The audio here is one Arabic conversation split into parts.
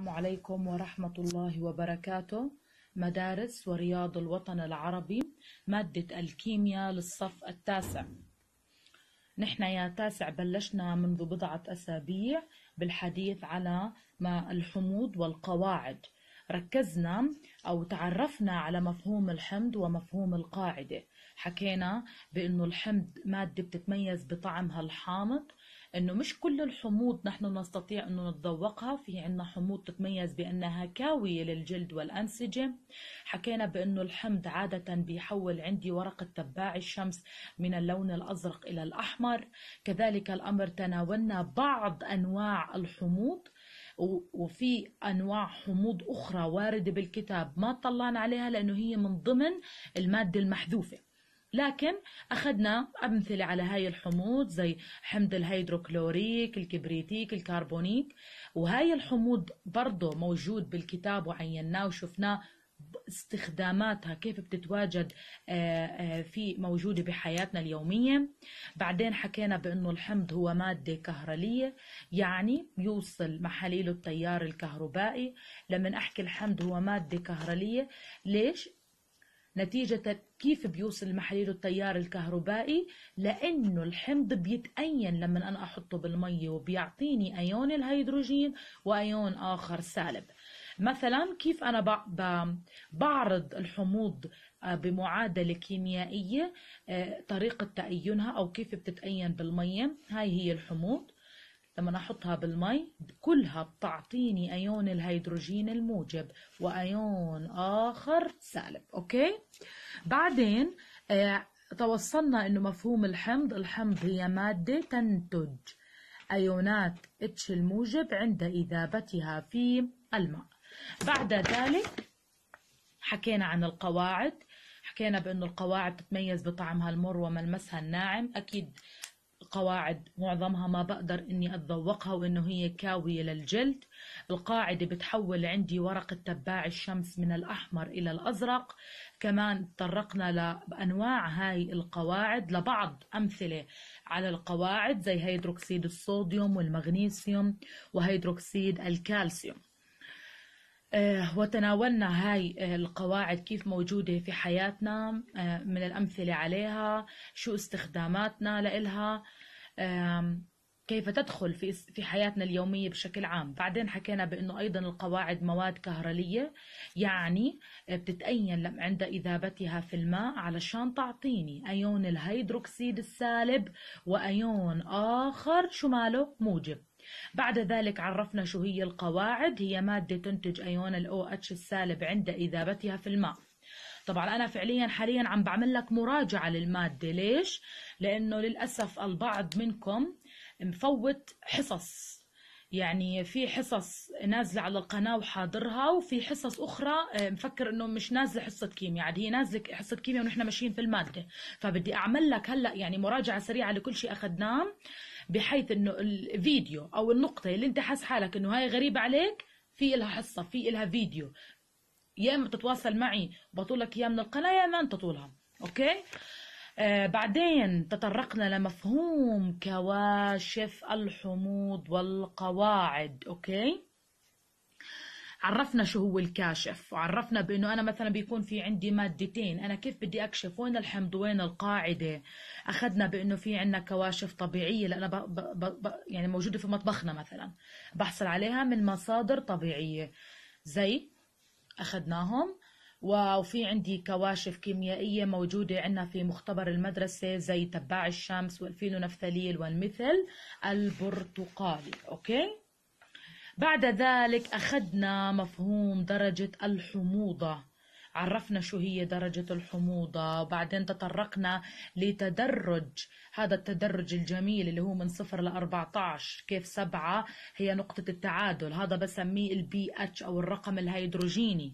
السلام عليكم ورحمة الله وبركاته مدارس ورياض الوطن العربي مادة الكيمياء للصف التاسع نحن يا تاسع بلشنا منذ بضعة أسابيع بالحديث على ما الحموض والقواعد ركزنا أو تعرفنا على مفهوم الحمض ومفهوم القاعدة حكينا بأنه الحمض مادة بتتميز بطعمها الحامض انه مش كل الحموض نحن نستطيع انه نتذوقها في عندنا حموض تتميز بانها كاويه للجلد والانسجه حكينا بانه الحمض عاده بيحول عندي ورقه تباع الشمس من اللون الازرق الى الاحمر كذلك الامر تناولنا بعض انواع الحموض وفي انواع حموض اخرى وارده بالكتاب ما طلعنا عليها لانه هي من ضمن الماده المحذوفه لكن أخذنا أمثلة على هاي الحموض زي حمض الهيدروكلوريك الكبريتيك الكربونيك وهاي الحموض برضه موجود بالكتاب وعيناه وشفناه استخداماتها كيف بتتواجد آه، آه، في موجودة بحياتنا اليومية بعدين حكينا بأنه الحمض هو مادة كهرلية يعني يوصل محاليله التيار الكهربائي لما أحكي الحمض هو مادة كهرلية ليش؟ نتيجة كيف بيوصل محاليله التيار الكهربائي لأنه الحمض بيتأين لما أنا أحطه بالمية وبيعطيني أيون الهيدروجين وأيون آخر سالب مثلا كيف أنا بعرض الحموض آه، بمعادلة كيميائية آه، طريقة تأينها أو كيف بتتأين بالمية هاي هي الحموض لما احطها بالمي كلها بتعطيني ايون الهيدروجين الموجب وايون اخر سالب اوكي بعدين آه توصلنا انه مفهوم الحمض الحمض هي ماده تنتج ايونات اتش الموجب عند اذابتها في الماء بعد ذلك حكينا عن القواعد حكينا بانه القواعد تتميز بطعمها المر وملمسها الناعم أكيد القواعد معظمها ما بقدر اني اتذوقها وانه هي كاوية للجلد القاعدة بتحول عندي ورقة تباع الشمس من الاحمر الى الازرق كمان تطرقنا لانواع هاي القواعد لبعض امثلة على القواعد زي هيدروكسيد الصوديوم والمغنيسيوم وهيدروكسيد الكالسيوم آه، وتناولنا هاي آه، القواعد كيف موجودة في حياتنا آه، من الأمثلة عليها شو استخداماتنا لإلها كيف تدخل في في حياتنا اليوميه بشكل عام، بعدين حكينا بانه ايضا القواعد مواد كهرليه يعني بتتأين عند اذابتها في الماء علشان تعطيني ايون الهيدروكسيد السالب وايون اخر شو ماله؟ موجب. بعد ذلك عرفنا شو هي القواعد هي مادة تنتج أيون الاو OH السالب عند إذابتها في الماء طبعا انا فعليا حاليا عم بعمل لك مراجعه للماده ليش لانه للاسف البعض منكم مفوت حصص يعني في حصص نازلة على القناة وحاضرها وفي حصص أخرى آه، مفكر إنه مش نازلة حصة كيمياء عاد يعني هي نازلة حصة كيمياء ونحن ماشيين في المادة فبدي أعمل لك هلأ يعني مراجعة سريعة لكل شيء أخذناه بحيث إنه الفيديو أو النقطة اللي أنت حاس حالك إنه هاي غريبة عليك في لها حصة في لها فيديو يا اما تتواصل معي بطول لك اياها من القناه يا اما انت طولها اوكي آه بعدين تطرقنا لمفهوم كواشف الحموض والقواعد اوكي عرفنا شو هو الكاشف وعرفنا بانه انا مثلا بيكون في عندي مادتين انا كيف بدي اكشف وين الحمض وين القاعده اخذنا بانه في عندنا كواشف طبيعيه لانها ب... ب... ب... يعني موجوده في مطبخنا مثلا بحصل عليها من مصادر طبيعيه زي أخذناهم وفي عندي كواشف كيميائية موجودة عندنا في مختبر المدرسة زي تباع الشمس والفينونفتاليل والمثل البرتقالي أوكي بعد ذلك أخذنا مفهوم درجة الحموضة عرفنا شو هي درجة الحموضة وبعدين تطرقنا لتدرج هذا التدرج الجميل اللي هو من صفر لأربعة 14 كيف سبعة هي نقطة التعادل هذا بسميه البي اتش أو الرقم الهيدروجيني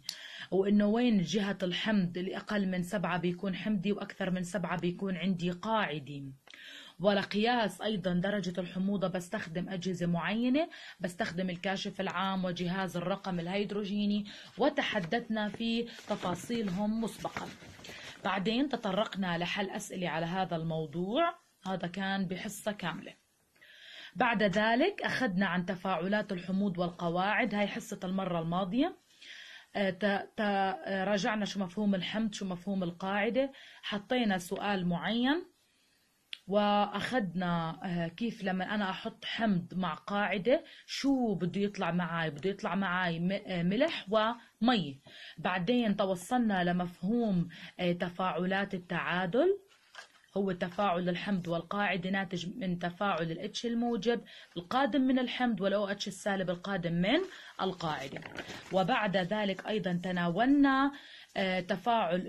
وإنه وين جهة الحمض اللي أقل من سبعة بيكون حمضي وأكثر من سبعة بيكون عندي قاعدي ولقياس أيضا درجة الحموضة بستخدم أجهزة معينة بستخدم الكاشف العام وجهاز الرقم الهيدروجيني وتحدثنا في تفاصيلهم مسبقا بعدين تطرقنا لحل أسئلة على هذا الموضوع هذا كان بحصة كاملة بعد ذلك أخذنا عن تفاعلات الحموض والقواعد هاي حصة المرة الماضية آه، آه، راجعنا شو مفهوم الحمض شو مفهوم القاعدة حطينا سؤال معين واخذنا آه، كيف لما انا احط حمض مع قاعده شو بده يطلع معي بده يطلع معي آه، ملح ومي بعدين توصلنا لمفهوم آه، تفاعلات التعادل هو تفاعل الحمض والقاعدة ناتج من تفاعل ال H الموجب القادم من الحمض وال OH السالب القادم من القاعدة وبعد ذلك أيضا تناولنا تفاعل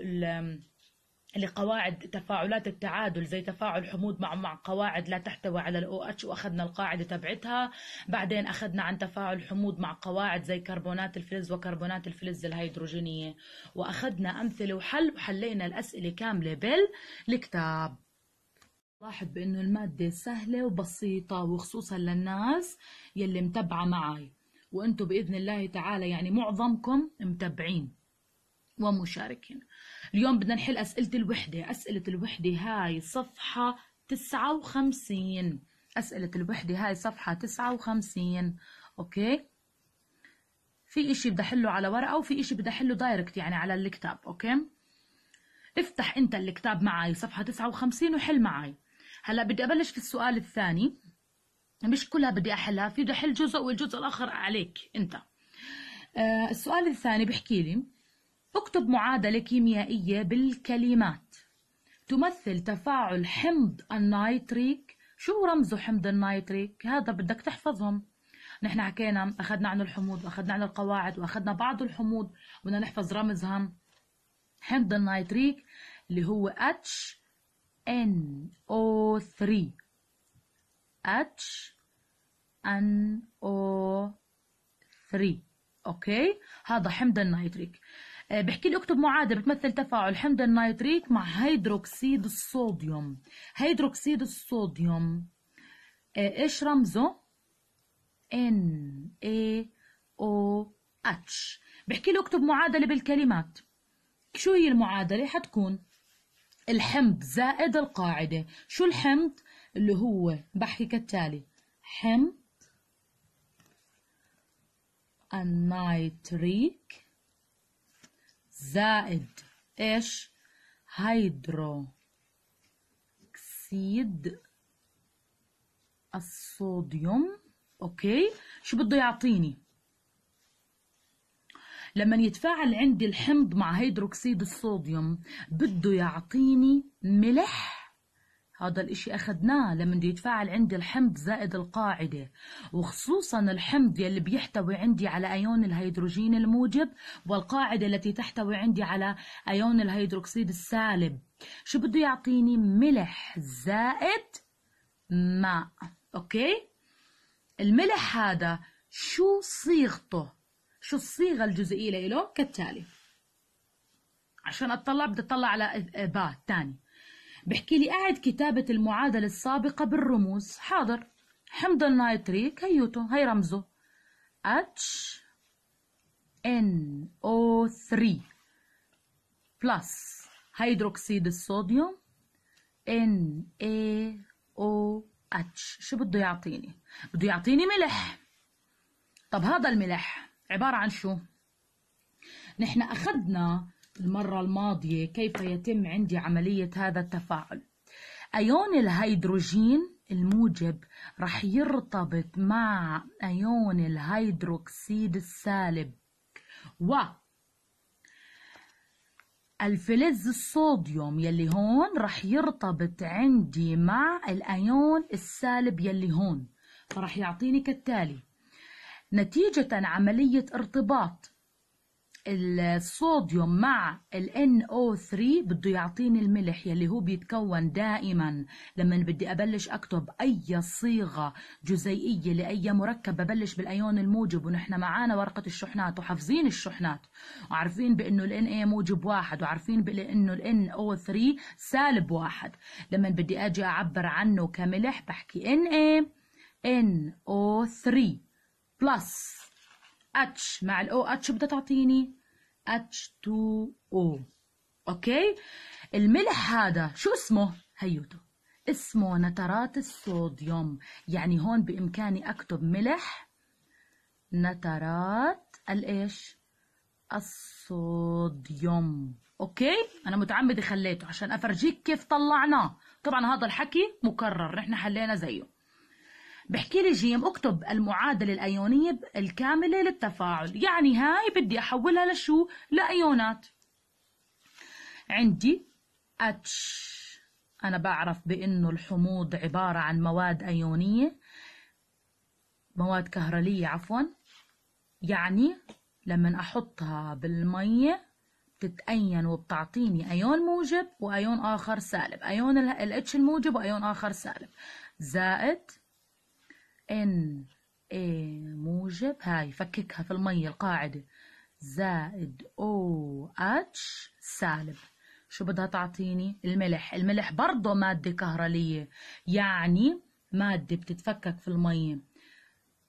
لقواعد تفاعلات التعادل زي تفاعل حموض مع مع قواعد لا تحتوي على الاو اتش واخذنا القاعده تبعتها بعدين اخذنا عن تفاعل حموض مع قواعد زي كربونات الفلز وكربونات الفلز الهيدروجينيه واخذنا امثله وحل وحلينا الاسئله كامله بالكتاب لاحظ بانه الماده سهله وبسيطه وخصوصا للناس يلي متبعه معي وانتم باذن الله تعالى يعني معظمكم متبعين ومشاركين اليوم بدنا نحل أسئلة الوحدة أسئلة الوحدة هاي صفحة تسعة وخمسين أسئلة الوحدة هاي صفحة تسعة وخمسين أوكي في إشي بدي أحله على ورقة وفي إشي بدي أحله دايركت يعني على الكتاب أوكي افتح أنت الكتاب معي صفحة تسعة وخمسين وحل معي هلا بدي أبلش في السؤال الثاني مش كلها بدي أحلها في بدي أحل جزء والجزء الآخر عليك أنت آه السؤال الثاني بحكي لي اكتب معادلة كيميائية بالكلمات تمثل تفاعل حمض النايتريك شو رمزه حمض النايتريك هذا بدك تحفظهم نحن حكينا اخذنا عن الحموض واخذنا عن القواعد واخذنا بعض الحموض بدنا نحفظ رمزهم حمض النايتريك اللي هو اتش ان او 3 اتش ان او 3 اوكي هذا حمض النايتريك آه، بحكي لي اكتب معادله بتمثل تفاعل حمض النيتريك مع هيدروكسيد الصوديوم هيدروكسيد الصوديوم آه، ايش رمزه N A O H بحكي له اكتب معادله بالكلمات شو هي المعادله حتكون الحمض زائد القاعده شو الحمض اللي هو بحكي كالتالي حمض النيتريك زائد إيش هيدروكسيد الصوديوم أوكي شو بده يعطيني لما يتفاعل عندي الحمض مع هيدروكسيد الصوديوم بده يعطيني ملح هذا الاشي اخذناه لما بده يتفاعل عندي الحمض زائد القاعدة وخصوصا الحمض يلي بيحتوي عندي على ايون الهيدروجين الموجب والقاعدة التي تحتوي عندي على ايون الهيدروكسيد السالب شو بده يعطيني ملح زائد ماء اوكي الملح هذا شو صيغته شو الصيغة الجزئية له كالتالي عشان اطلع بدي اطلع على باء تاني بحكي لي أعد كتابة المعادلة السابقة بالرموز حاضر حمض النايتريك هيوتو هي رمزه H O 3 بلس هيدروكسيد الصوديوم NaOH شو بده يعطيني؟ بده يعطيني ملح طب هذا الملح عبارة عن شو؟ نحن أخذنا المرة الماضية كيف يتم عندي عملية هذا التفاعل أيون الهيدروجين الموجب رح يرتبط مع أيون الهيدروكسيد السالب و الفلز الصوديوم يلي هون رح يرتبط عندي مع الأيون السالب يلي هون فرح يعطيني كالتالي نتيجة عملية ارتباط الصوديوم مع ال NO3 بده يعطيني الملح يلي هو بيتكون دائما لما بدي أبلش أكتب أي صيغة جزيئية لأي مركب ببلش بالأيون الموجب ونحن معانا ورقة الشحنات وحافظين الشحنات وعارفين بأنه ال NA موجب واحد وعارفين بأنه ال NO3 سالب واحد لما بدي أجي أعبر عنه كملح بحكي NA NO3 بلس اتش مع الاو اتش بدها تعطيني H2O اوكي الملح هذا شو اسمه هيوته اسمه نترات الصوديوم يعني هون بامكاني اكتب ملح نترات الايش الصوديوم اوكي انا متعمده خليته عشان افرجيك كيف طلعناه طبعا هذا الحكي مكرر نحن حلينا زيه بحكي لي جيم اكتب المعادله الايونيه الكامله للتفاعل يعني هاي بدي احولها لشو لايونات عندي اتش انا بعرف بانه الحموض عباره عن مواد ايونيه مواد كهرليه عفوا يعني لما احطها بالميه بتتأين وبتعطيني أيون موجب وأيون آخر سالب أيون الاتش الموجب وأيون آخر سالب زائد إن اي موجب هاي فككها في المية القاعدة زائد أو اتش سالب شو بدها تعطيني الملح الملح برضه مادة كهرلية يعني مادة بتتفكك في المية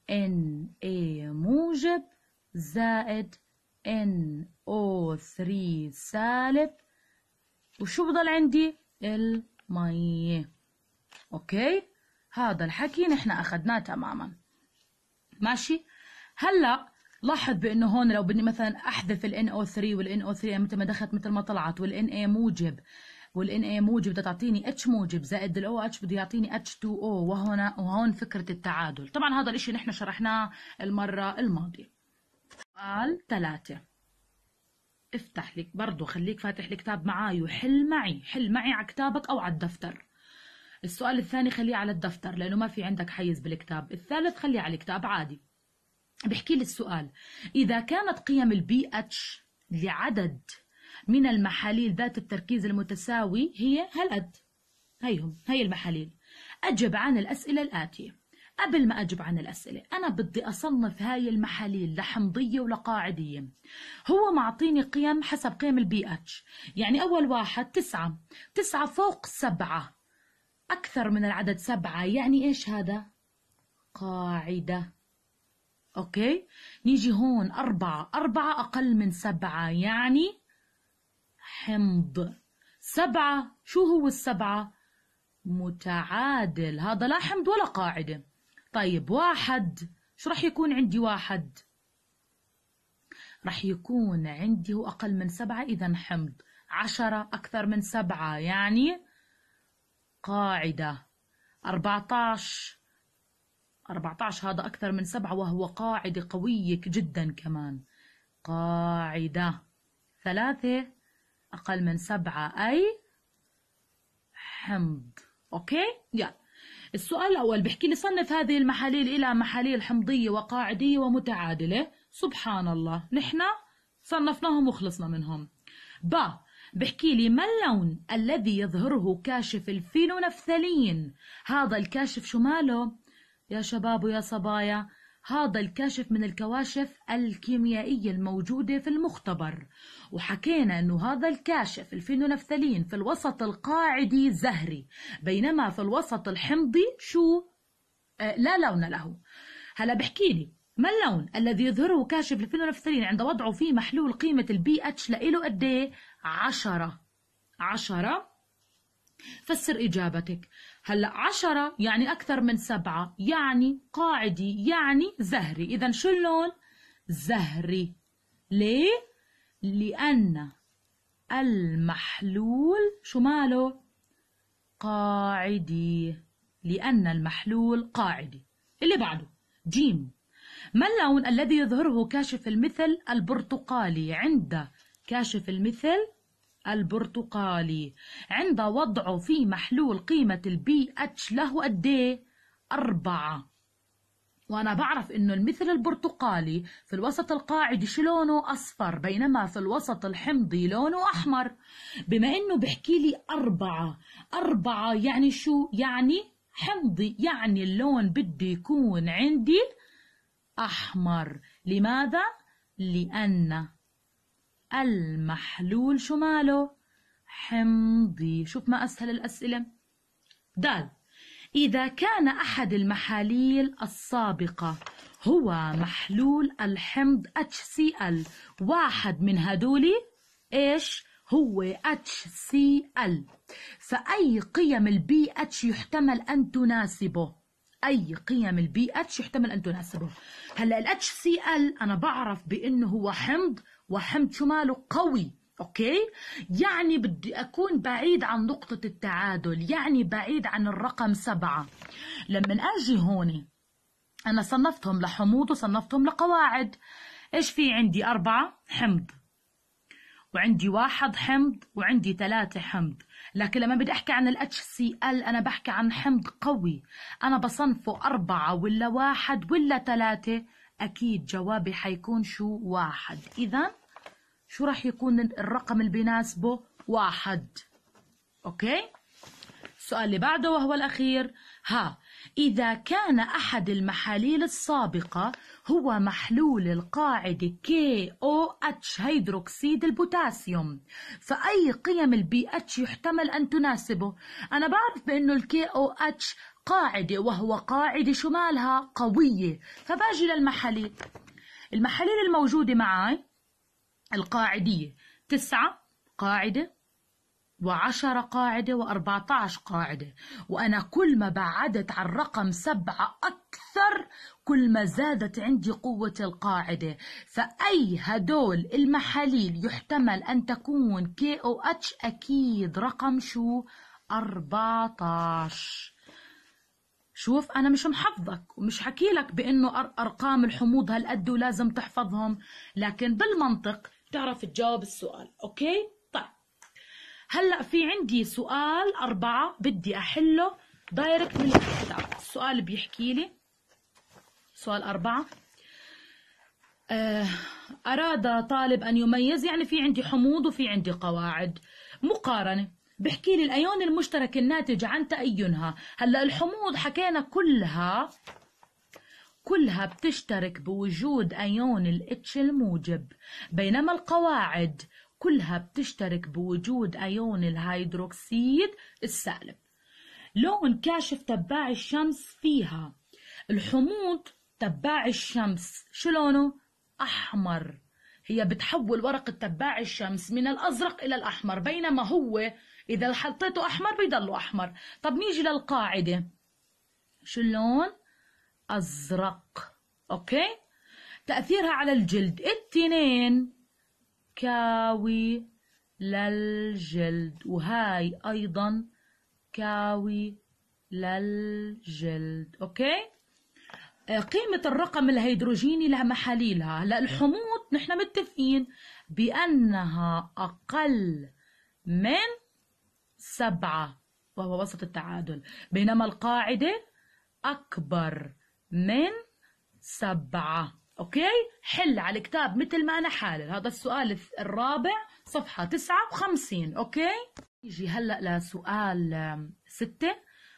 ان اي موجب زائد ان او 3 سالب وشو بضل عندي المية اوكي هذا الحكي نحن أخذناه تماما ماشي هلأ لاحظ بأنه هون لو بدي مثلا أحذف ال NO3 وال NO3 يعني متى ما دخلت مثل ما طلعت وال NA موجب والان اي موجب بدها تعطيني اتش موجب زائد الاو اتش بده يعطيني اتش 2 او وهنا وهون فكره التعادل طبعا هذا الشيء نحن شرحناه المره الماضيه سؤال ثلاثة افتح لك برضه خليك فاتح الكتاب معاي وحل معي حل معي على كتابك او على الدفتر السؤال الثاني خليه على الدفتر لأنه ما في عندك حيز بالكتاب الثالث خليه على الكتاب عادي بحكي لي السؤال إذا كانت قيم البي اتش لعدد من المحاليل ذات التركيز المتساوي هي هالقد هيهم هي المحاليل أجب عن الأسئلة الآتية قبل ما أجب عن الأسئلة أنا بدي أصنف هاي المحاليل لحمضية ولقاعدية هو معطيني قيم حسب قيم البي اتش يعني أول واحد تسعة تسعة فوق سبعة أكثر من العدد سبعة يعني إيش هذا؟ قاعدة أوكي نيجي هون أربعة أربعة أقل من سبعة يعني حمض سبعة شو هو السبعة؟ متعادل هذا لا حمض ولا قاعدة طيب واحد شو رح يكون عندي واحد؟ رح يكون عندي هو أقل من سبعة إذا حمض عشرة أكثر من سبعة يعني قاعدة أربعتاش أربعتاش هذا أكثر من سبعة وهو قاعدة قوية جدا كمان قاعدة ثلاثة أقل من سبعة أي حمض أوكي يلا السؤال الأول بحكي لي صنف هذه المحاليل إلى محاليل حمضية وقاعدية ومتعادلة سبحان الله نحن صنفناهم وخلصنا منهم با بحكي لي ما اللون الذي يظهره كاشف الفينونفثالين هذا الكاشف شو ماله يا شباب ويا صبايا هذا الكاشف من الكواشف الكيميائية الموجودة في المختبر وحكينا أنه هذا الكاشف الفينونفثلين في الوسط القاعدي زهري بينما في الوسط الحمضي شو آه لا لون له هلا بحكي لي ما اللون الذي يظهره كاشف الفينولفترين عند وضعه في محلول قيمة البي اتش لإله قد ايه؟ 10 10 فسر إجابتك هلا 10 يعني أكثر من 7 يعني قاعدي يعني زهري إذا شو اللون؟ زهري ليه؟ لأن المحلول شو ماله؟ قاعدي لأن المحلول قاعدي اللي بعده جيم ما اللون الذي يظهره كاشف المثل البرتقالي عند كاشف المثل البرتقالي عند وضعه في محلول قيمة البي اتش له قد ايه؟ أربعة وأنا بعرف إنه المثل البرتقالي في الوسط القاعدي شو لونه أصفر بينما في الوسط الحمضي لونه أحمر بما إنه بحكي لي أربعة أربعة يعني شو؟ يعني حمضي يعني اللون بده يكون عندي أحمر لماذا؟ لأن المحلول شو ماله؟ حمضي شوف ما أسهل الأسئلة دال إذا كان أحد المحاليل السابقة هو محلول الحمض HCl واحد من هدول إيش؟ هو HCl فأي قيم البي اتش يحتمل أن تناسبه؟ اي قيم البي اتش يحتمل ان تناسبه هلا الاتش سي ال انا بعرف بانه هو حمض وحمض شماله قوي اوكي يعني بدي اكون بعيد عن نقطه التعادل يعني بعيد عن الرقم سبعة لما اجي هون انا صنفتهم لحموض وصنفتهم لقواعد ايش في عندي أربعة حمض وعندي واحد حمض وعندي ثلاثة حمض لكن لما بدي احكي عن الاتش سي ال انا بحكي عن حمض قوي انا بصنفه أربعة ولا واحد ولا ثلاثة اكيد جوابي حيكون شو واحد اذا شو راح يكون الرقم اللي بيناسبه واحد اوكي السؤال اللي بعده وهو الاخير ها إذا كان أحد المحاليل السابقة هو محلول القاعدة KOH هيدروكسيد البوتاسيوم فأي قيم البي اتش يحتمل أن تناسبه أنا بعرف بأنه ال KOH قاعدة وهو قاعدة شمالها قوية فباجي للمحاليل المحاليل الموجودة معي القاعدية تسعة قاعدة و10 قاعدة وأربعة عشر قاعدة وأنا كل ما بعدت عن رقم سبعة أكثر كل ما زادت عندي قوة القاعدة فأي هدول المحاليل يحتمل أن تكون كي أو اتش أكيد رقم شو 14 شوف أنا مش محفظك ومش حكيلك بأنه أرقام الحموض هالقد ولازم تحفظهم لكن بالمنطق تعرف تجاوب السؤال أوكي؟ هلا في عندي سؤال أربعة بدي أحله دايركت من الكتاب السؤال بيحكي لي سؤال أربعة آه، أراد طالب أن يميز يعني في عندي حموض وفي عندي قواعد مقارنة بحكي لي الأيون المشترك الناتج عن تأينها هلا الحموض حكينا كلها كلها بتشترك بوجود أيون الاتش الموجب بينما القواعد كلها بتشترك بوجود أيون الهيدروكسيد السالب لون كاشف تباع الشمس فيها الحموض تباع الشمس شو لونه؟ أحمر هي بتحول ورق تباع الشمس من الأزرق إلى الأحمر بينما هو إذا حطيته أحمر بيضله أحمر طب نيجي للقاعدة شو اللون؟ أزرق أوكي؟ تأثيرها على الجلد التنين كاوي للجلد وهاي أيضا كاوي للجلد أوكي آه، قيمة الرقم الهيدروجيني لمحاليلها هلا الحموض نحن متفقين بأنها أقل من سبعة وهو وسط التعادل بينما القاعدة أكبر من سبعة اوكي حل على الكتاب مثل ما انا حالل هذا السؤال الرابع صفحه 59 اوكي نيجي هلا لسؤال ستة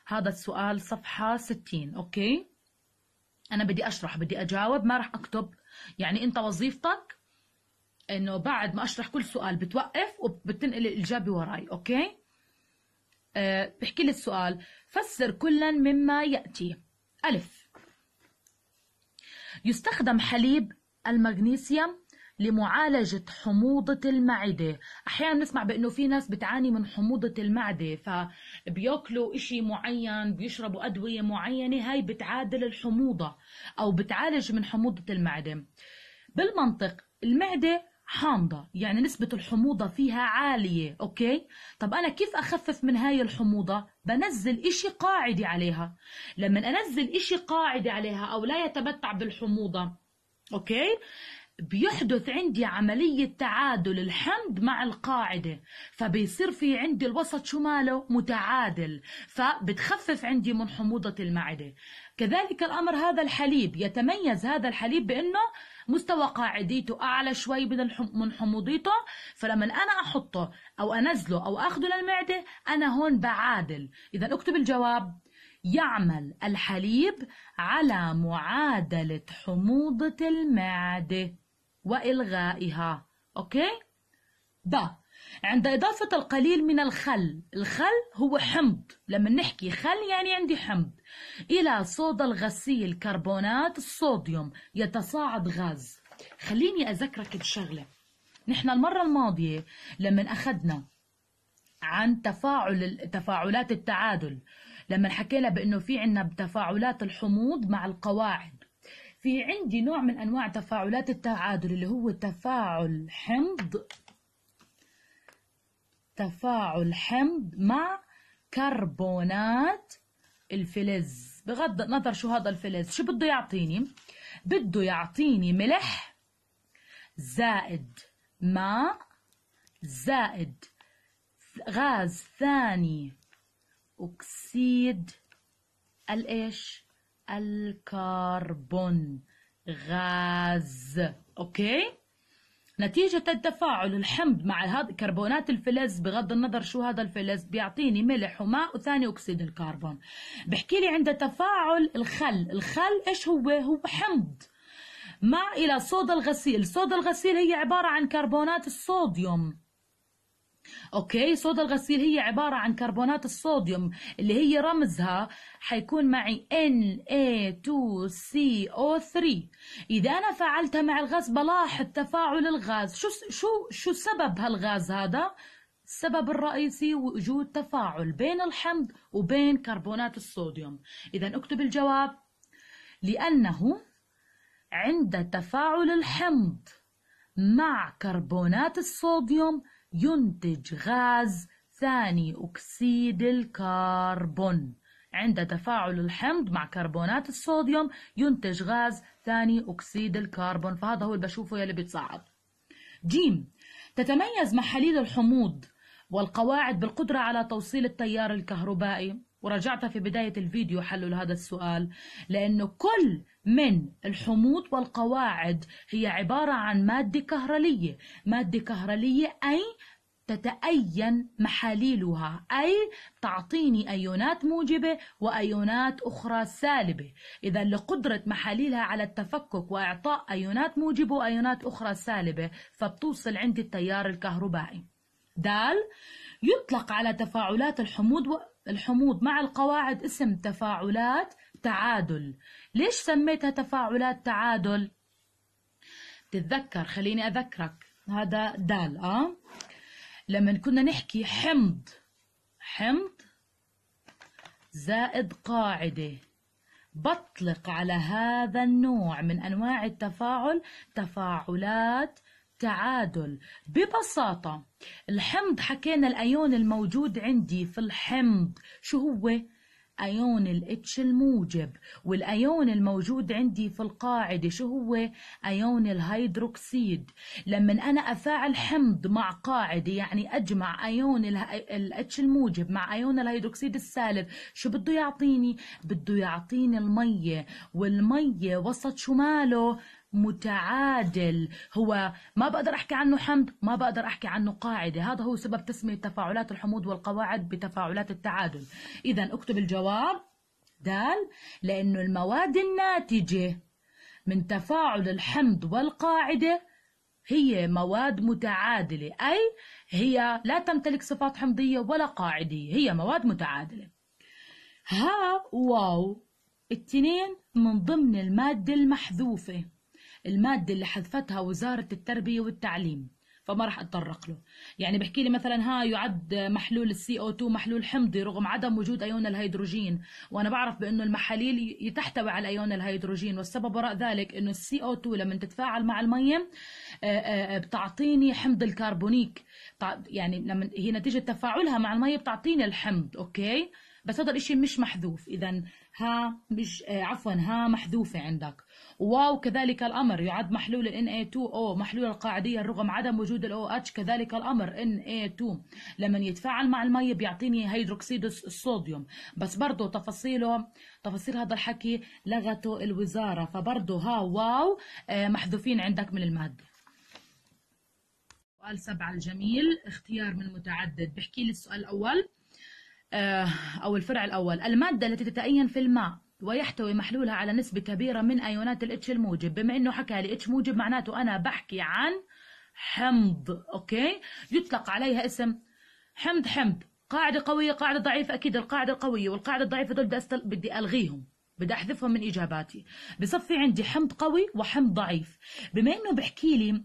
هذا السؤال صفحه 60 اوكي انا بدي اشرح بدي اجاوب ما راح اكتب يعني انت وظيفتك انه بعد ما اشرح كل سؤال بتوقف وبتنقل الاجابه وراي اوكي أه بحكي لي السؤال فسر كلا مما ياتي الف يستخدم حليب المغنيسيوم لمعالجة حموضة المعدة أحيانا نسمع بأنه في ناس بتعاني من حموضة المعدة فبيأكلوا إشي معين بيشربوا أدوية معينة هاي بتعادل الحموضة أو بتعالج من حموضة المعدة بالمنطق المعدة حامضة يعني نسبة الحموضة فيها عالية أوكي طب أنا كيف أخفف من هاي الحموضة بنزل إشي قاعدة عليها لما أنزل إشي قاعدة عليها أو لا يتمتع بالحموضة أوكي بيحدث عندي عملية تعادل الحمض مع القاعدة فبيصير في عندي الوسط شو ماله متعادل فبتخفف عندي من حموضة المعدة كذلك الأمر هذا الحليب يتميز هذا الحليب بأنه مستوى قاعديته اعلى شوي من من حموضيته فلما انا احطه او انزله او اخده للمعده انا هون بعادل اذا اكتب الجواب يعمل الحليب على معادله حموضه المعده والغائها اوكي ده عند إضافة القليل من الخل الخل هو حمض لما نحكي خل يعني عندي حمض إلى صودا الغسيل كربونات الصوديوم يتصاعد غاز خليني أذكرك بشغلة نحن المرة الماضية لما أخذنا عن تفاعل تفاعلات التعادل لما حكينا بأنه في عنا تفاعلات الحموض مع القواعد في عندي نوع من انواع تفاعلات التعادل اللي هو تفاعل حمض تفاعل حمض مع كربونات الفلز بغض النظر شو هذا الفلز شو بده يعطيني بده يعطيني ملح زائد ماء زائد غاز ثاني أكسيد الإيش الكربون غاز أوكي نتيجة التفاعل الحمض مع هذا كربونات الفلز بغض النظر شو هذا الفلز بيعطيني ملح وماء وثاني أكسيد الكربون بحكي لي عند تفاعل الخل الخل إيش هو هو حمض مع إلى صودا الغسيل صودا الغسيل هي عبارة عن كربونات الصوديوم اوكي صودا الغسيل هي عباره عن كربونات الصوديوم اللي هي رمزها حيكون معي Na2CO3 اذا انا فعلتها مع الغاز بلاحظ تفاعل الغاز شو شو شو سبب هالغاز هذا السبب الرئيسي وجود تفاعل بين الحمض وبين كربونات الصوديوم اذا اكتب الجواب لانه عند تفاعل الحمض مع كربونات الصوديوم ينتج غاز ثاني أكسيد الكربون عند تفاعل الحمض مع كربونات الصوديوم ينتج غاز ثاني أكسيد الكربون فهذا هو اللي بشوفه يلي بيتصاعد جيم تتميز محاليل الحموض والقواعد بالقدرة على توصيل التيار الكهربائي وراجعتها في بداية الفيديو حلوا لهذا السؤال لأنه كل من الحموض والقواعد هي عبارة عن مادة كهرلية مادة كهرلية أي تتأين محاليلها أي تعطيني أيونات موجبة وأيونات أخرى سالبة إذا لقدرة محاليلها على التفكك وإعطاء أيونات موجبة وأيونات أخرى سالبة فبتوصل عندي التيار الكهربائي دال يطلق على تفاعلات الحموض الحموض مع القواعد اسم تفاعلات تعادل ليش سميتها تفاعلات تعادل تتذكر خليني أذكرك هذا دال آه لما كنا نحكي حمض حمض زائد قاعدة بطلق على هذا النوع من أنواع التفاعل تفاعلات التعادل ببساطة الحمض حكينا الأيون الموجود عندي في الحمض شو هو؟ أيون الإتش الموجب والأيون الموجود عندي في القاعدة شو هو؟ أيون الهيدروكسيد لما أنا أفاعل حمض مع قاعدة يعني أجمع أيون الإتش الموجب مع أيون الهيدروكسيد السالب شو بده يعطيني؟ بده يعطيني المية والمية وسط شو ماله؟ متعادل هو ما بقدر احكي عنه حمض ما بقدر احكي عنه قاعده هذا هو سبب تسميه تفاعلات الحموض والقواعد بتفاعلات التعادل اذا اكتب الجواب دال لانه المواد الناتجه من تفاعل الحمض والقاعده هي مواد متعادله اي هي لا تمتلك صفات حمضيه ولا قاعديه هي مواد متعادله ها واو التنين من ضمن الماده المحذوفه المادة اللي حذفتها وزارة التربية والتعليم فما راح اتطرق له يعني بحكي لي مثلا ها يعد محلول السي او 2 محلول حمضي رغم عدم وجود ايون الهيدروجين وانا بعرف بانه المحاليل تحتوي على ايون الهيدروجين والسبب وراء ذلك انه السي او 2 لما تتفاعل مع الميه آه، آه، بتعطيني حمض الكربونيك يعني لما هي نتيجه تفاعلها مع الميه بتعطيني الحمض اوكي بس هذا الشيء مش محذوف اذا ها مش آه، عفوا ها محذوفه عندك واو كذلك الأمر يعد محلول ال Na2O إيه محلول القاعدية رغم عدم وجود الاو OH كذلك الأمر Na2 إيه لما يتفاعل مع المية بيعطيني هيدروكسيد الصوديوم بس برضه تفاصيله تفاصيل هذا الحكي لغته الوزارة فبرضه ها واو آه، محذوفين عندك من المادة سؤال سبعة الجميل اختيار من متعدد بحكي لي السؤال الأول آه، أو الفرع الأول المادة التي تتأين في الماء ويحتوي محلولها على نسبة كبيرة من أيونات الاتش الموجب بما أنه حكى لي اتش موجب معناته أنا بحكي عن حمض أوكي يطلق عليها اسم حمض حمض قاعدة قوية قاعدة ضعيفة أكيد القاعدة القوية والقاعدة الضعيفة دول بدي, أستل... بدي ألغيهم بدي أحذفهم من إجاباتي بصفي عندي حمض قوي وحمض ضعيف بما أنه بحكي لي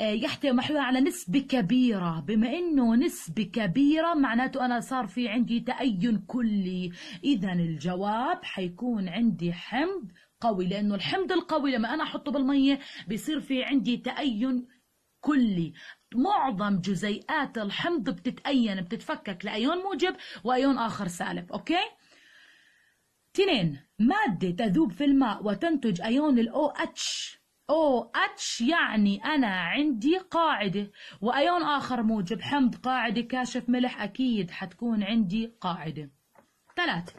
آه، يحتوي محتوى على نسبة كبيرة بما انه نسبة كبيرة معناته انا صار في عندي تأين كلي اذا الجواب حيكون عندي حمض قوي لانه الحمض القوي لما انا احطه بالمية بيصير في عندي تأين كلي معظم جزيئات الحمض بتتأين بتتفكك لأيون موجب وأيون آخر سالب أوكي؟ تنين مادة تذوب في الماء وتنتج أيون الـ OH أو اتش يعني أنا عندي قاعدة وأيون آخر موجب حمض قاعدة كاشف ملح أكيد حتكون عندي قاعدة ثلاثة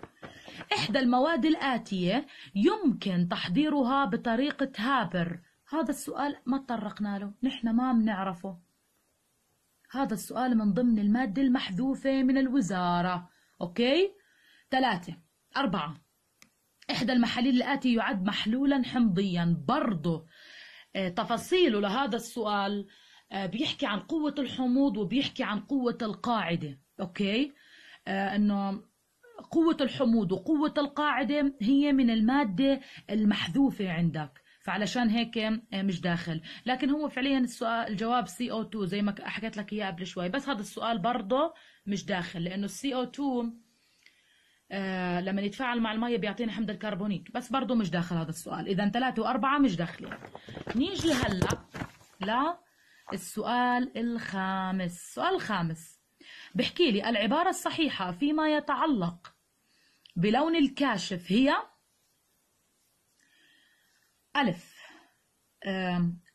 إحدى المواد الآتية يمكن تحضيرها بطريقة هابر هذا السؤال ما تطرقنا له نحن ما بنعرفه هذا السؤال من ضمن المادة المحذوفة من الوزارة أوكي ثلاثة أربعة إحدى المحاليل الآتي يعد محلولا حمضيا برضه آه، تفاصيله لهذا السؤال آه، بيحكي عن قوة الحموض وبيحكي عن قوة القاعدة أوكي آه، أنه قوة الحموض وقوة القاعدة هي من المادة المحذوفة عندك فعلشان هيك مش داخل لكن هو فعليا السؤال الجواب CO2 زي ما حكيت لك اياه قبل شوي بس هذا السؤال برضه مش داخل لانه السي او 2 آه لما يتفاعل مع المية بيعطينا حمض الكربونيك بس برضه مش داخل هذا السؤال إذا ثلاثة وأربعة مش داخلين نيجي هلا السؤال الخامس السؤال الخامس بحكي لي العبارة الصحيحة فيما يتعلق بلون الكاشف هي ألف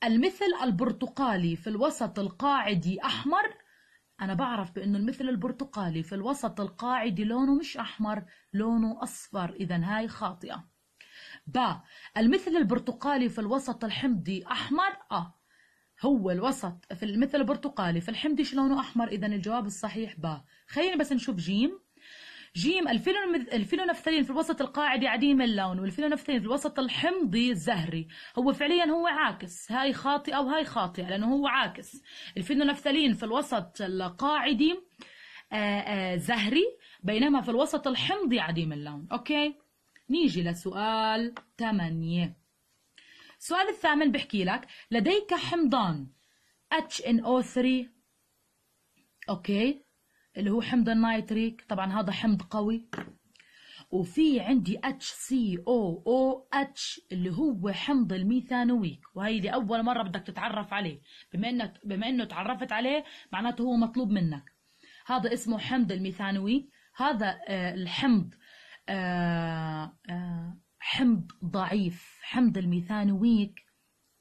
المثل البرتقالي في الوسط القاعدي أحمر أنا بعرف بأنه المثل البرتقالي في الوسط القاعدي لونه مش أحمر لونه أصفر إذا هاي خاطئة با المثل البرتقالي في الوسط الحمضي أحمر أ هو الوسط في المثل البرتقالي في الحمضي لونه أحمر إذا الجواب الصحيح با خلينا بس نشوف جيم جيم الفينونفثالين في الوسط القاعدي عديم اللون والفينونفثالين في الوسط الحمضي الزهري هو فعليا هو عاكس هاي خاطئة هاي خاطئة لأنه هو عاكس الفينونفثالين في الوسط القاعدي آه، آه، زهري بينما في الوسط الحمضي عديم اللون أوكي نيجي لسؤال ثمانية السؤال الثامن بحكي لك لديك حمضان HNO3 أوكي اللي هو حمض النايتريك طبعا هذا حمض قوي وفي عندي اتش سي او او اتش اللي هو حمض الميثانويك وهي دي اول مره بدك تتعرف عليه بما انك بما انه تعرفت عليه معناته هو مطلوب منك هذا اسمه حمض الميثانويك هذا آه، الحمض آه، آه، حمض ضعيف حمض الميثانويك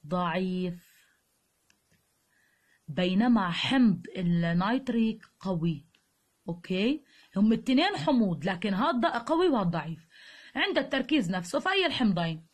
ضعيف بينما حمض النايتريك قوي اوكي هم التنين حموض لكن هذا قوي وهذا ضعيف عند التركيز نفسه اي الحمضين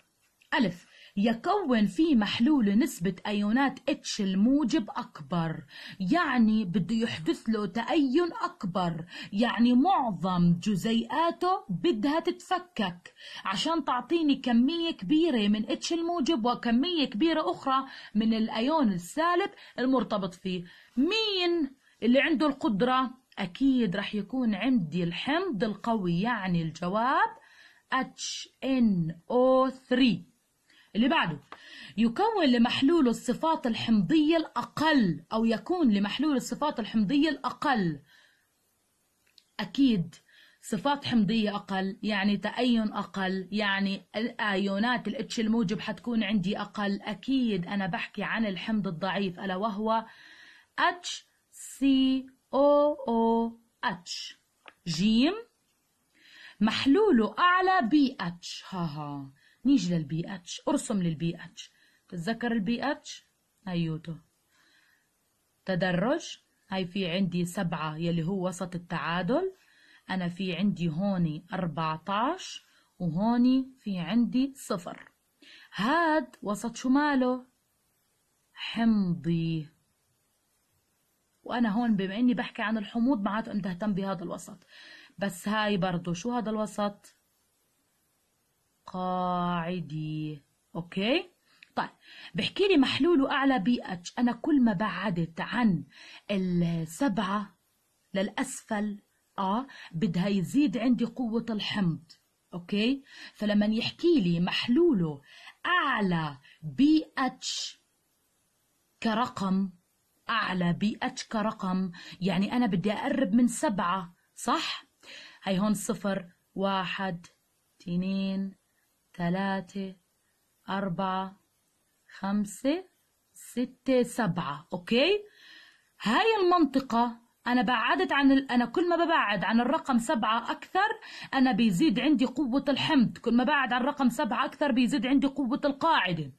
ألف يكون في محلول نسبة أيونات اتش الموجب أكبر يعني بده يحدث له تأين أكبر يعني معظم جزيئاته بدها تتفكك عشان تعطيني كمية كبيرة من اتش الموجب وكمية كبيرة أخرى من الأيون السالب المرتبط فيه مين اللي عنده القدرة أكيد راح يكون عندي الحمض القوي يعني الجواب HNO3 اللي بعده يكون لمحلول الصفات الحمضية الأقل أو يكون لمحلول الصفات الحمضية الأقل أكيد صفات حمضية أقل يعني تأين أقل يعني الآيونات الاتش الموجب حتكون عندي أقل أكيد أنا بحكي عن الحمض الضعيف ألا وهو HCO O O H جيم محلوله أعلى بي اتش ها ها نيجي للبي اتش ارسم للبي اتش تتذكر البي اتش هيوته تدرج هاي في عندي سبعة يلي هو وسط التعادل أنا في عندي هوني 14 وهوني في عندي صفر هاد وسط شماله حمضي وانا هون بما اني بحكي عن الحموض معناته انت تهتم بهذا الوسط بس هاي برضه شو هذا الوسط قاعدي اوكي طيب بحكي لي محلوله اعلى بي اتش انا كل ما بعدت عن السبعه للاسفل اه بدها يزيد عندي قوه الحمض اوكي فلما يحكي لي محلوله اعلى بي اتش كرقم أعلى بأتش رقم يعني أنا بدي أقرب من سبعة صح؟ هي هون صفر واحد تنين ثلاثة أربعة خمسة ستة سبعة أوكي؟ هاي المنطقة أنا بعدت عن ال... أنا كل ما ببعد عن الرقم سبعة أكثر أنا بيزيد عندي قوة الحمض كل ما بعد عن الرقم سبعة أكثر بيزيد عندي قوة القاعدة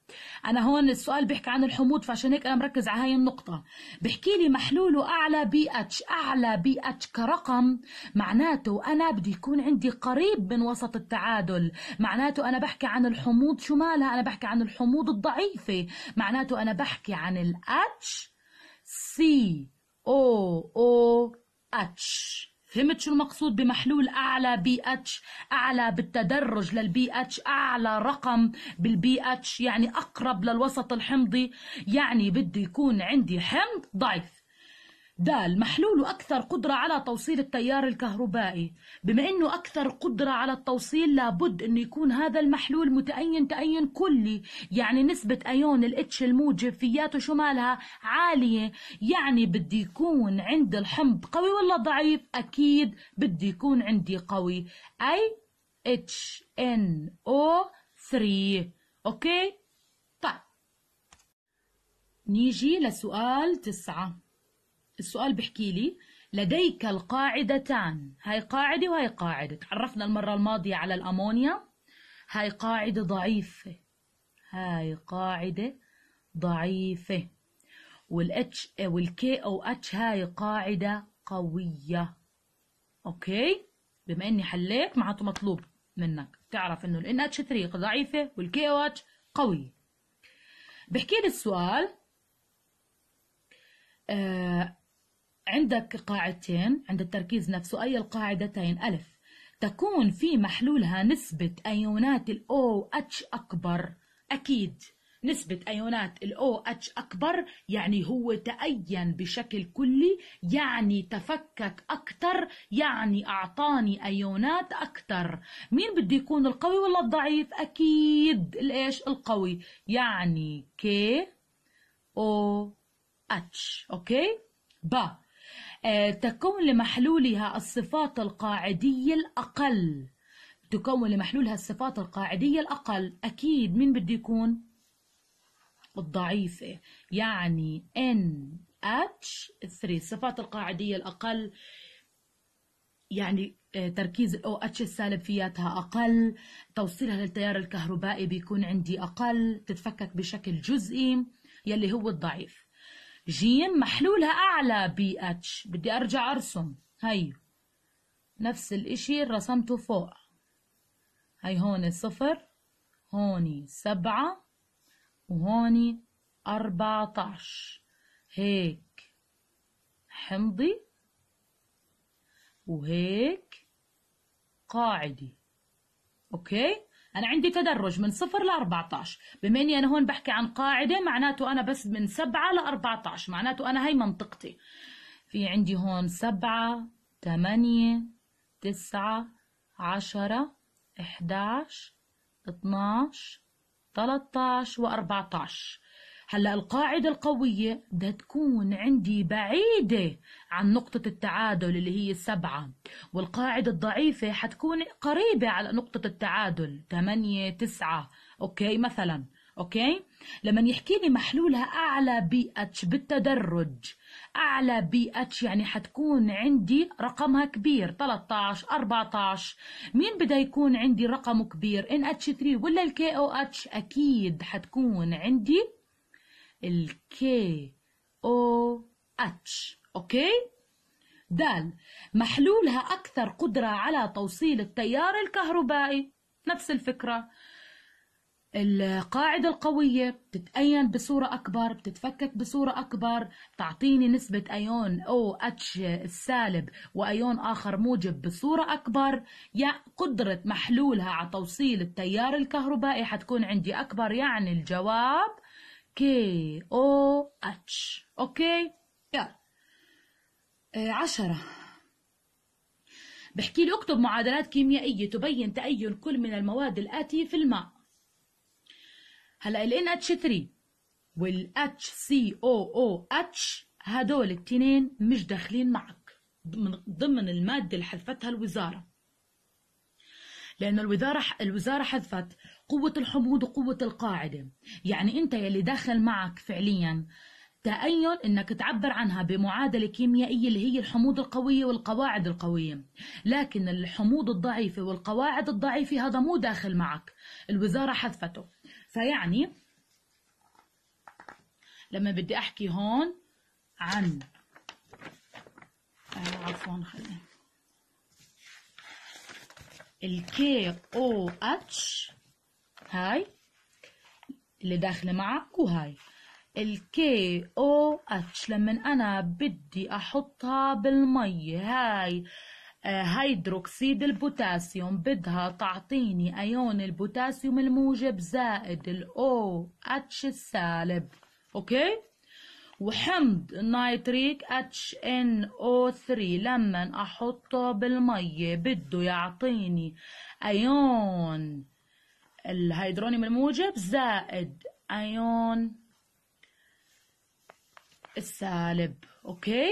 أنا هون السؤال بيحكي عن الحموض فعشان هيك أنا مركز على هاي النقطة بحكي لي محلوله أعلى بي اتش أعلى بي اتش كرقم معناته أنا بدي يكون عندي قريب من وسط التعادل معناته أنا بحكي عن الحموض شو مالها أنا بحكي عن الحموض الضعيفة معناته أنا بحكي عن الاتش سي او او اتش فهمت شو المقصود بمحلول اعلى بي اتش اعلى بالتدرج للبي اتش اعلى رقم بالبي اتش يعني اقرب للوسط الحمضي يعني بده يكون عندي حمض ضعيف د محلوله أكثر قدرة على توصيل التيار الكهربائي بما أنه أكثر قدرة على التوصيل لابد أنه يكون هذا المحلول متأين تأين كلي يعني نسبة أيون الاتش الموجب فياته شمالها عالية يعني بدي يكون عند الحمض قوي ولا ضعيف أكيد بدي يكون عندي قوي اي اتش ان او HNO3 أوكي؟ طيب نيجي لسؤال تسعة السؤال بحكي لي لديك القاعدتان هاي قاعدة وهي قاعدة تعرفنا المرة الماضية على الأمونيا هاي قاعدة ضعيفة هاي قاعدة ضعيفة والاتش آه، والكي او اتش هاي قاعدة قوية اوكي بما اني حليت معناته مطلوب منك تعرف انه الان اتش 3 ضعيفة والكي او اتش قوية بحكي لي السؤال آه عندك قاعدتين عند التركيز نفسه أي القاعدتين ألف تكون في محلولها نسبة أيونات الـ OH أكبر أكيد نسبة أيونات الـ OH أكبر يعني هو تأين بشكل كلي يعني تفكك أكثر يعني أعطاني أيونات أكثر مين بده يكون القوي ولا الضعيف أكيد الإيش القوي يعني K O H أوكي با آه، تكون لمحلولها الصفات القاعدية الأقل تكون لمحلولها الصفات القاعدية الأقل أكيد مين بده يكون؟ الضعيفة يعني N H 3 الصفات القاعدية الأقل يعني آه، تركيز او OH السالب فياتها أقل توصيلها للتيار الكهربائي بيكون عندي أقل تتفكك بشكل جزئي يلي هو الضعيف ج محلولها أعلى بي اتش بدي أرجع أرسم هيو نفس الإشي رسمته فوق هي هون صفر هوني سبعة وهوني أربعتاش هيك حمضي وهيك قاعدي أوكي انا عندي تدرج من صفر ل 14 بما اني انا هون بحكي عن قاعده معناته انا بس من 7 ل 14 معناته انا هي منطقتي في عندي هون 7 8 9 10 11 12 13 و14 هلا القاعدة القوية بدها تكون عندي بعيدة عن نقطة التعادل اللي هي السبعة والقاعدة الضعيفة حتكون قريبة على نقطة التعادل ثمانية تسعة أوكي مثلا أوكي لما يحكي لي محلولها أعلى بي اتش بالتدرج أعلى بي اتش يعني حتكون عندي رقمها كبير 13 14 مين بدها يكون عندي رقمه كبير ان اتش 3 ولا الكي او اتش أكيد حتكون عندي الكي او اتش اوكي د محلولها أكثر قدرة على توصيل التيار الكهربائي نفس الفكرة القاعدة القوية بتتأين بصورة أكبر بتتفكك بصورة أكبر تعطيني نسبة أيون أو اتش السالب وأيون آخر موجب بصورة أكبر يا قدرة محلولها على توصيل التيار الكهربائي حتكون عندي أكبر يعني الجواب كي او اتش اوكي يلا آه عشرة بحكي لي اكتب معادلات كيميائية تبين تأين كل من المواد الآتية في الماء هلا ال NH3 وال HCOOH هدول التنين مش داخلين معك من ضمن المادة اللي حذفتها الوزارة لأنه الوزارة الوزارة حذفت قوة الحموض وقوة القاعدة يعني أنت يلي داخل معك فعليا تأين أنك تعبر عنها بمعادلة كيميائية اللي هي الحموض القوية والقواعد القوية لكن الحموض الضعيفة والقواعد الضعيفة هذا مو داخل معك الوزارة حذفته فيعني لما بدي أحكي هون عن آه، عفوا خليني الكي او اتش هاي اللي داخلة معك وهاي الكي او اتش لما انا بدي احطها بالمي هاي هيدروكسيد آه، البوتاسيوم بدها تعطيني ايون البوتاسيوم الموجب زائد الاو اتش السالب اوكي وحمض نيتريك اتش ان او 3 لما احطه بالميه بده يعطيني ايون الهيدرونيوم الموجب زائد أيون السالب أوكي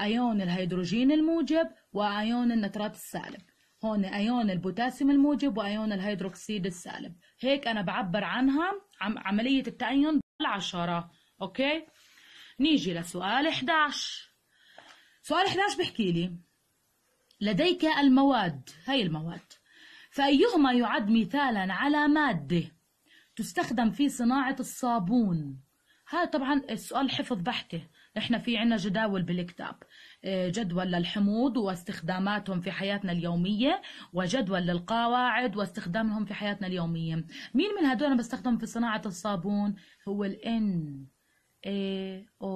أيون الهيدروجين الموجب وأيون النترات السالب هون أيون البوتاسيوم الموجب وأيون الهيدروكسيد السالب هيك أنا بعبر عنها عم عملية التأين بالعشرة أوكي نيجي لسؤال 11 سؤال 11 بحكي لي لديك المواد هاي المواد فأيهما يعد مثالا على مادة تستخدم في صناعة الصابون هذا طبعا السؤال حفظ بحته احنا في عنا جداول بالكتاب آه، جدول للحموض واستخداماتهم في حياتنا اليومية وجدول للقواعد واستخدامهم في حياتنا اليومية مين من هدول بستخدم في صناعة الصابون هو ال N A O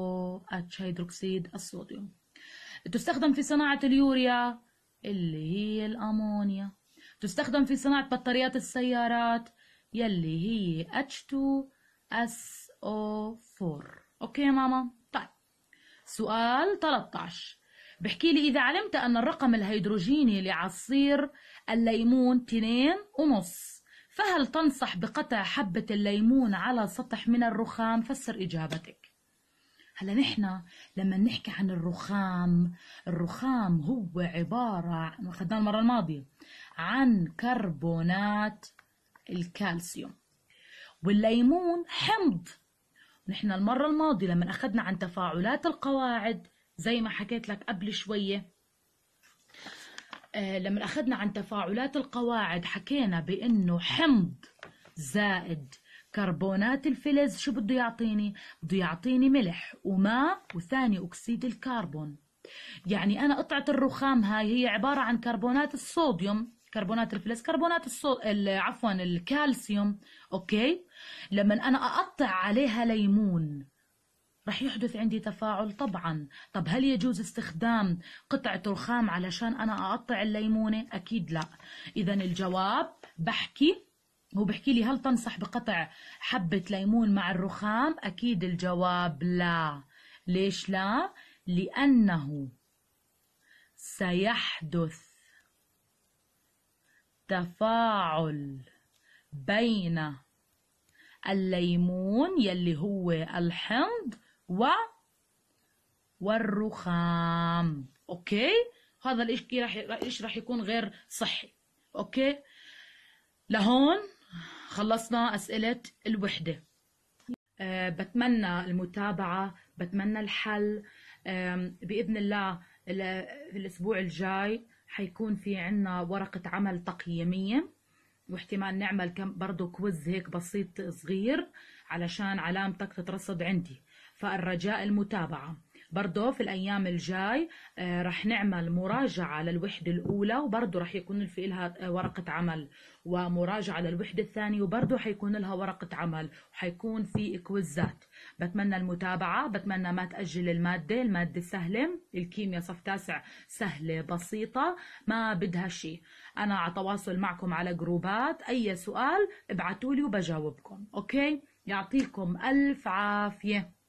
H هيدروكسيد الصوديوم تستخدم في صناعة اليوريا اللي هي الأمونيا تستخدم في صناعة بطاريات السيارات يلي هي H2SO4 أوكي يا ماما؟ طيب سؤال 13 بحكي لي إذا علمت أن الرقم الهيدروجيني لعصير الليمون 2 ونص فهل تنصح بقطع حبة الليمون على سطح من الرخام؟ فسر إجابتك هلا نحن لما نحكي عن الرخام الرخام هو عبارة أخذناه المرة الماضية عن كربونات الكالسيوم والليمون حمض نحن المرة الماضية لما أخذنا عن تفاعلات القواعد زي ما حكيت لك قبل شوية آه، لما أخذنا عن تفاعلات القواعد حكينا بأنه حمض زائد كربونات الفلز شو بده يعطيني بده يعطيني ملح وماء وثاني اكسيد الكربون يعني انا قطعه الرخام هاي هي عباره عن كربونات الصوديوم كربونات الفلز كربونات الصو... عفوا الكالسيوم اوكي لما انا اقطع عليها ليمون رح يحدث عندي تفاعل طبعا طب هل يجوز استخدام قطعة رخام علشان أنا أقطع الليمونة؟ أكيد لا إذا الجواب بحكي هو بحكي لي هل تنصح بقطع حبة ليمون مع الرخام؟ أكيد الجواب لا ليش لا؟ لأنه سيحدث تفاعل بين الليمون يلي هو الحمض و والرخام اوكي هذا الاشي راح راح يكون غير صحي اوكي لهون خلصنا أسئلة الوحدة آه، بتمنى المتابعة بتمنى الحل بإذن الله الأسبوع الجاي حيكون في عنا ورقة عمل تقييمية واحتمال نعمل كم برضو كويز هيك بسيط صغير علشان علامتك تترصد عندي فالرجاء المتابعه برضه في الأيام الجاي آه، رح نعمل مراجعة للوحدة الأولى وبرضه رح يكون في لها آه، ورقة عمل ومراجعة للوحدة الثانية وبرضه حيكون لها ورقة عمل وحيكون في كويزات بتمنى المتابعة بتمنى ما تأجل المادة المادة سهلة الكيمياء صف تاسع سهلة بسيطة ما بدها شيء أنا على تواصل معكم على جروبات أي سؤال لي وبجاوبكم أوكي يعطيكم ألف عافية